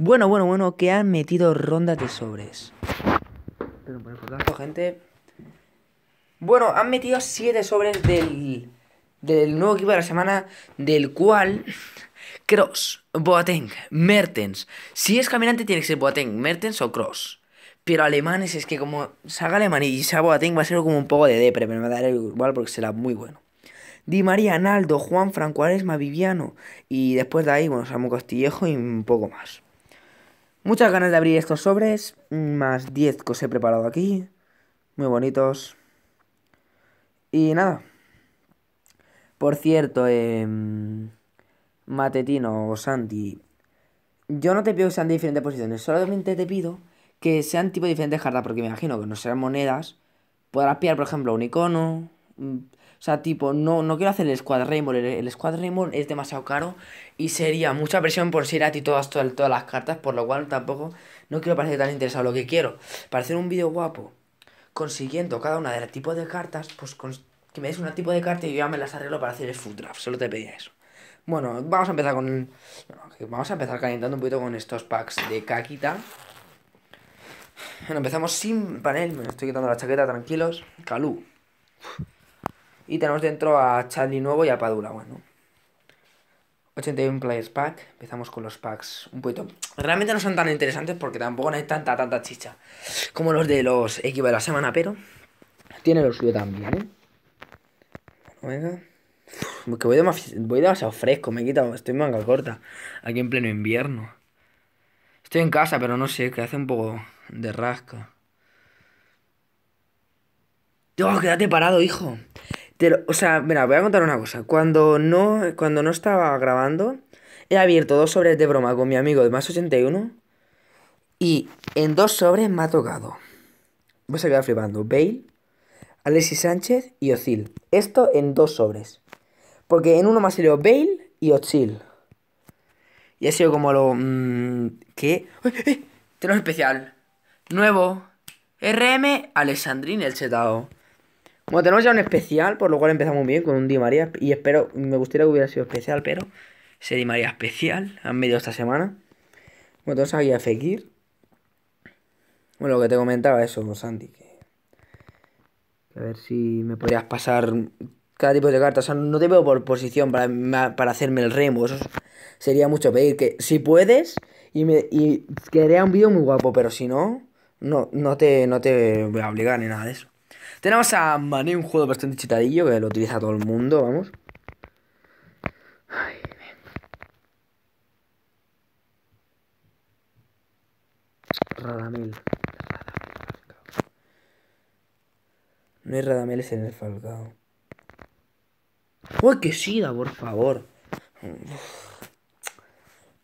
Bueno, bueno, bueno, que han metido rondas de sobres. Pero gente. Bueno, han metido siete sobres del, nuevo equipo de la semana, del cual Cross, Boateng, Mertens. Si es caminante, tiene que ser Boateng, Mertens o Cross. Pero alemanes es que como salga alemán y sea Boateng va a ser como un poco de depre, pero me daré igual porque será muy bueno. Di María, Naldo, Juan, Franco Aresma, Viviano. Y después de ahí, bueno, Samu Castillejo y un poco más. Muchas ganas de abrir estos sobres. Más 10 que os he preparado aquí. Muy bonitos. Y nada. Por cierto, eh, Matetino o Santi. Yo no te pido que sean de diferentes posiciones. Solamente te pido que sean tipo de diferentes cartas. Porque me imagino que no serán monedas. Podrás pillar, por ejemplo, un icono. Mm, o sea, tipo, no, no quiero hacer el Squad Rainbow. El, Squad Rainbow es demasiado caro y sería mucha presión por si era todas, todas, todas las cartas, por lo cual tampoco no quiero parecer tan interesado. Lo que quiero, para hacer un vídeo guapo, consiguiendo cada una de los tipos de cartas, pues que me des una tipo de carta y yo ya me las arreglo para hacer el Full draft. Solo te pedía eso. Bueno, vamos a empezar con. Vamos a empezar calentando un poquito con estos packs de Kakita. Bueno, empezamos sin panel. Me estoy quitando la chaqueta, tranquilos. Calú. Y tenemos dentro a Charlie nuevo y a Padula, bueno. 81 players pack. Empezamos con los packs un poquito. Realmente no son tan interesantes porque tampoco hay tanta, tanta chicha como los de los equipos de la semana, pero tiene lo suyo también, ¿eh? Venga. voy, demasiado, fresco, me he quitado. Estoy manga corta. Aquí en pleno invierno. Estoy en casa, pero no sé, que hace un poco de rasca. Dios, quédate parado, hijo o sea, mira, voy a contar una cosa. Cuando no, cuando no estaba grabando, he abierto dos sobres de broma con mi amigo de más 81 y en dos sobres me ha tocado. Voy a quedar flipando. Bale, Alexis Sánchez y Ozil. Esto en dos sobres. Porque en uno me ha salido Bale y Ozil. Y ha sido como lo... Mm, ¿Qué? ¡Uy, especial. Nuevo. RM Alexandrín El Chetao. Bueno, tenemos ya un especial, por lo cual empezamos bien con un Di María. Y espero, me gustaría que hubiera sido especial, pero ese Di María especial han medio esta semana. Bueno, entonces aquí a Fekir. Bueno, lo que te comentaba eso, Santi. Que... A ver si me podrías pasar cada tipo de cartas. O sea, no te veo por posición para, hacerme el remo. Eso sería mucho pedir. Que si puedes, y, me, y un vídeo muy guapo, pero si no, no, no, no te voy a obligar ni nada de eso. Tenemos a Mané, un juego bastante chitadillo que lo utiliza todo el mundo, vamos. Ay, Radamel. No hay Radamel, en el Falcao. ¡Uy, que sida, por favor!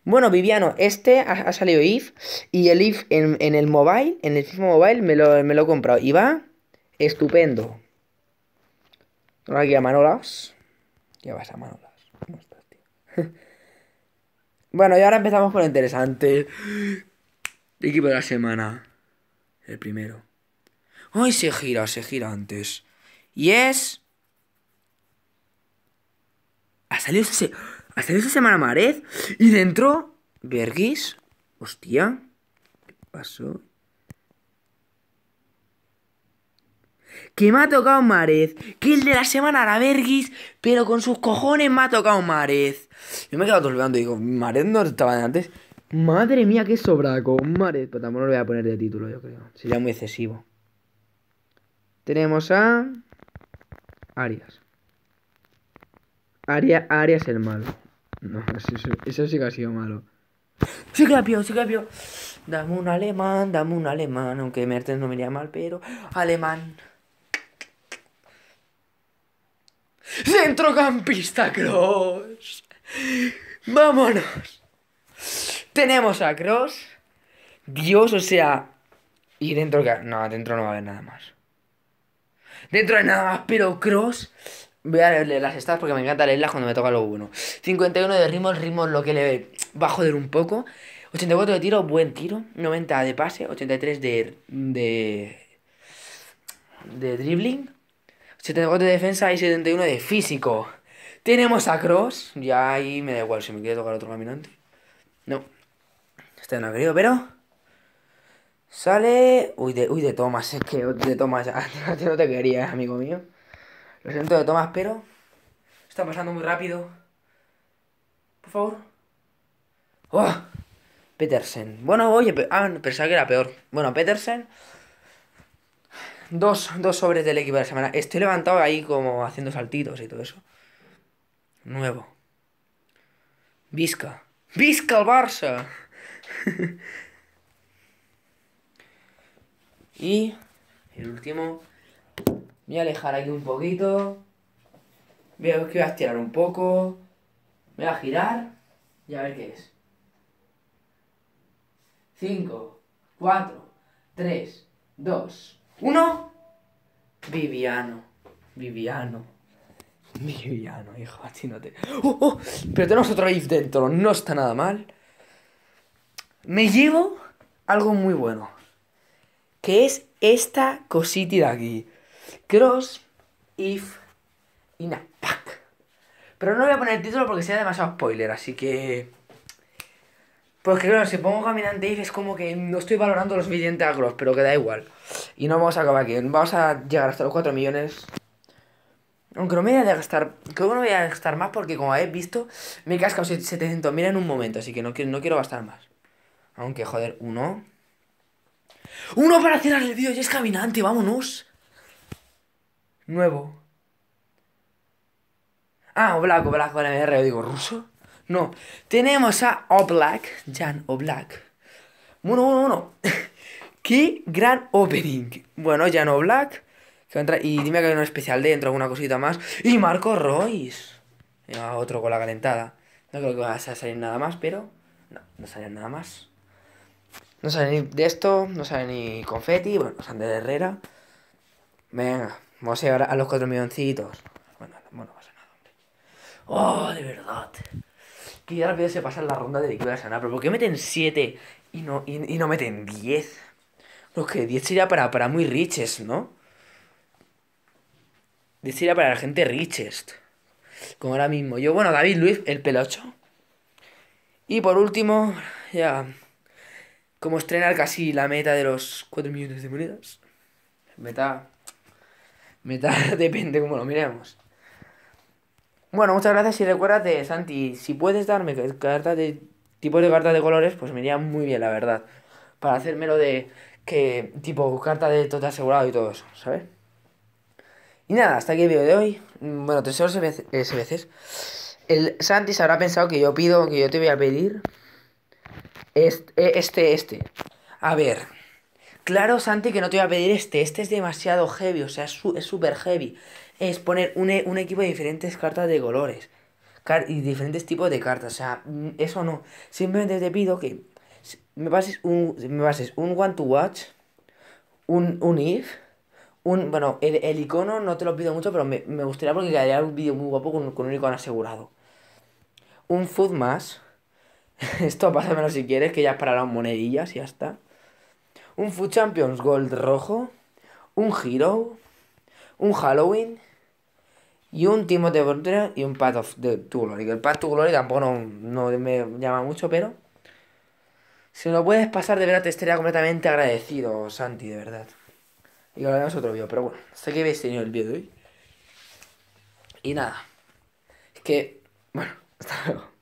Bueno, Viviano, este ha, salido IF y el IF en, el mobile, en el mismo mobile, me lo, me lo he comprado. Y va Estupendo. Ahora aquí a Manolas. Ya vas a Manolas. estás, bueno, y ahora empezamos con lo interesante. equipo de la semana. El primero. Ay se gira, se gira antes. Y es. Ha salido, ese este ha salido esta semana Marez. Y dentro. Verguis Hostia. ¿Qué pasó? que me ha tocado Marez, que el de la semana la Verguis, pero con sus cojones me ha tocado Marez. Yo me he quedado todo y digo, Marez no estaba antes. Madre mía, qué sobraco, Marez. Pero pues tampoco lo voy a poner de título, yo creo. Sería muy excesivo. Tenemos a. Arias. Aria, Arias el malo. No, eso, sí que ha sido malo. Sí que ha sí que ha Dame un alemán, dame un alemán, aunque Mertens no me iría mal, pero alemán. Centrocampista Cross. Vámonos. Tenemos a Cross. Dios, o sea. Y dentro que. No, dentro no va a haber nada más. Dentro de nada más, pero Cross. Voy a leerle las stats porque me encanta leerlas cuando me toca lo bueno. 51 de ritmo, ritmo es lo que le va a joder un poco. 84 de tiro, buen tiro. 90 de pase, 83 de. de. de dribbling. 74 de defensa y 71 de físico. Tenemos a Cross. Ya ahí me da igual si me quiere tocar otro caminante. No. Este no ha querido, pero... Sale... Uy de, uy, de Thomas. Es que de Thomas... no te quería, amigo mío. Lo siento de Tomás, pero... Está pasando muy rápido. Por favor. ¡Oh! Petersen. Bueno, oye... ah, pensaba que era peor. Bueno, Petersen dos, sobres del equipo de la semana. Estoy levantado ahí como haciendo saltitos y todo eso. Nuevo. Visca. ¡Visca el Barça! y el último. Voy a alejar aquí un poquito. Veo que voy a estirar un poco. Voy a girar y a ver qué es. 5, 4, 3, 2, uno, Viviano. Viviano. Viviano, hijo, oh, oh, Pero tenemos otro if dentro, no está nada mal. Me llevo algo muy bueno. Que es esta cosita de aquí. Cross, if, in a pack. Pero no voy a poner el título porque sea demasiado spoiler, así que. Pues que claro, si pongo caminante if es como que no estoy valorando los billetes a Cross, pero que da igual. Y no vamos a acabar aquí. Vamos a llegar hasta los 4 millones. Aunque no me voy a gastar. Creo que no voy a gastar más porque, como habéis visto, me he cascado 700.000 en un momento. Así que no, no quiero gastar más. Aunque, joder, uno. ¡Uno para cerrar el vídeo! y es caminante! ¡Vámonos! Nuevo. Ah, Oblak, Oblak, vale, me digo, ¿ruso? No. Tenemos a Oblak, Jan Oblak. Bueno, bueno, uno ¡Qué gran opening! Bueno, ya no Black. entra, y dime que hay un especial dentro, alguna cosita más. ¡Y Marco Royce! Y otro con la calentada. No creo que vaya a salir nada más, pero. No, no salen nada más. No sale ni de esto, no sale ni confeti. Bueno, de Herrera. Venga, vamos a llegar a los cuatro milloncitos. Bueno, no, pasa nada, hombre. ¡Oh, de verdad! Que ya rápido se pasa la ronda de liquidación pero ¿por qué meten 7 y no, y no meten 10? No, que 10 sería para, para muy riches, ¿no? 10 sería para la gente richest. Como ahora mismo. Yo, bueno, David Luis, el pelocho. Y por último, ya. Como estrenar casi la meta de los 4 millones de monedas. Meta. Meta, depende cómo lo miremos. Bueno, muchas gracias y recuérdate, Santi, si puedes darme cartas de tipos de cartas de colores, pues me iría muy bien, la verdad. Para hacérmelo de que tipo carta de todo asegurado y todo eso, ¿sabes? Y nada, hasta aquí el vídeo de hoy. Mm, bueno, tres horas eh, veces. El se habrá pensado que yo pido, que yo te voy a pedir. Eh, este, este, A ver. Claro, Santi, que no te voy a pedir este. Este es demasiado heavy, o sea, es súper heavy. Es poner e-, un, equipo de diferentes cartas de colores. y diferentes tipos de cartas. O sea, mm, eso no. Simplemente te pido que me pases un, me pases un want to watch, un, un if, un, bueno, el, icono no te lo pido mucho, pero me, gustaría porque quedaría un vídeo muy guapo con, un icono asegurado. Un food más. Esto pásamelo si quieres, que ya es para las monedillas y ya está. Un Food Champions Gold rojo. Un Hero. Un Halloween. Y un Timo de y un Path of the, to Glory. El Path to Glory tampoco no me llama mucho, pero... Si lo puedes pasar, de verdad te estaría completamente agradecido, Santi, de verdad. Y lo vemos otro video, pero bueno, hasta que habéis tenido el video de hoy. Y nada, es que, bueno, hasta luego.